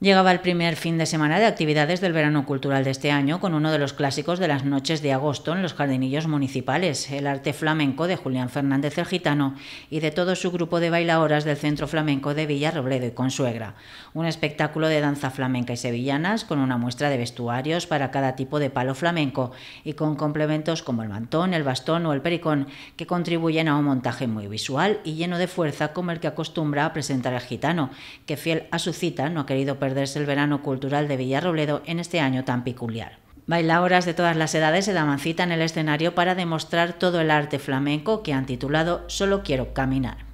Llegaba el primer fin de semana de actividades del verano cultural de este año con uno de los clásicos de las noches de agosto en los jardinillos municipales, el arte flamenco de Julián Fernández el Gitano y de todo su grupo de bailadoras del Centro Flamenco de Villarrobledo y Consuegra. Un espectáculo de danza flamenca y sevillanas con una muestra de vestuarios para cada tipo de palo flamenco y con complementos como el mantón, el bastón o el pericón que contribuyen a un montaje muy visual y lleno de fuerza como el que acostumbra a presentar el gitano, que fiel a su cita no ha querido perder perderse el verano cultural de Villarrobledo en este año tan peculiar. Bailaoras de todas las edades se daban cita en el escenario para demostrar todo el arte flamenco que han titulado Solo quiero caminar.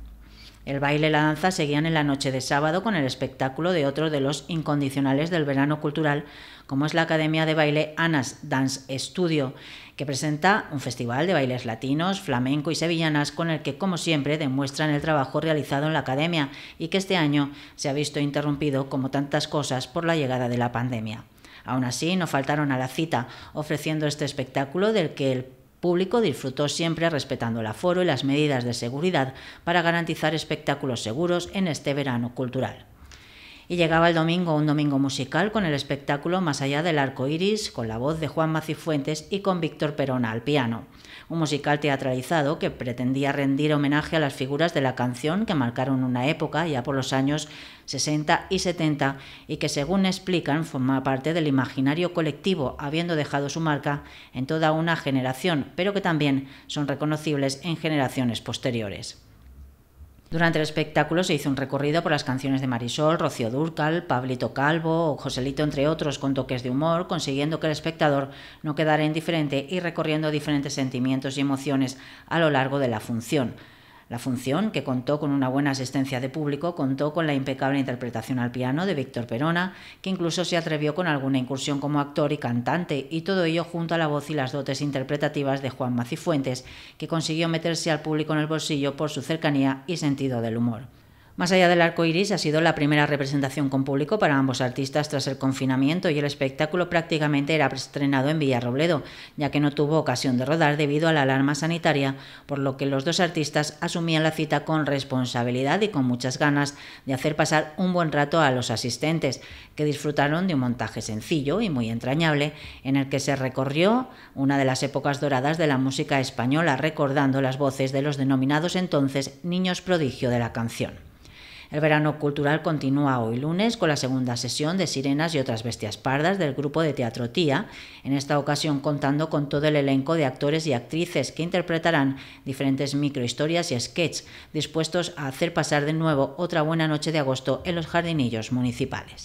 El baile y la danza seguían en la noche de sábado con el espectáculo de otro de los incondicionales del verano cultural, como es la Academia de Baile Anas Dance Studio, que presenta un festival de bailes latinos, flamenco y sevillanas con el que, como siempre, demuestran el trabajo realizado en la academia y que este año se ha visto interrumpido, como tantas cosas, por la llegada de la pandemia. Aún así, no faltaron a la cita, ofreciendo este espectáculo del que el público disfrutó siempre respetando el aforo y las medidas de seguridad para garantizar espectáculos seguros en este verano cultural. Y llegaba el domingo, un domingo musical, con el espectáculo Más allá del arco iris, con la voz de Juan Macifuentes y con Víctor Perona al piano. Un musical teatralizado que pretendía rendir homenaje a las figuras de la canción que marcaron una época, ya por los años 60 y 70, y que según explican forma parte del imaginario colectivo, habiendo dejado su marca en toda una generación, pero que también son reconocibles en generaciones posteriores. Durante el espectáculo se hizo un recorrido por las canciones de Marisol, Rocío Durcal, Pablito Calvo o Joselito, entre otros, con toques de humor, consiguiendo que el espectador no quedara indiferente y recorriendo diferentes sentimientos y emociones a lo largo de la función. La función, que contó con una buena asistencia de público, contó con la impecable interpretación al piano de Víctor Perona, que incluso se atrevió con alguna incursión como actor y cantante, y todo ello junto a la voz y las dotes interpretativas de Juan Macifuentes, que consiguió meterse al público en el bolsillo por su cercanía y sentido del humor. Más allá del arco iris, ha sido la primera representación con público para ambos artistas tras el confinamiento y el espectáculo prácticamente era estrenado en Villarrobledo, ya que no tuvo ocasión de rodar debido a la alarma sanitaria, por lo que los dos artistas asumían la cita con responsabilidad y con muchas ganas de hacer pasar un buen rato a los asistentes, que disfrutaron de un montaje sencillo y muy entrañable, en el que se recorrió una de las épocas doradas de la música española, recordando las voces de los denominados entonces niños prodigio de la canción. El verano cultural continúa hoy lunes con la segunda sesión de Sirenas y otras bestias pardas del grupo de teatro Tía, en esta ocasión contando con todo el elenco de actores y actrices que interpretarán diferentes microhistorias y sketches dispuestos a hacer pasar de nuevo otra buena noche de agosto en los jardinillos municipales.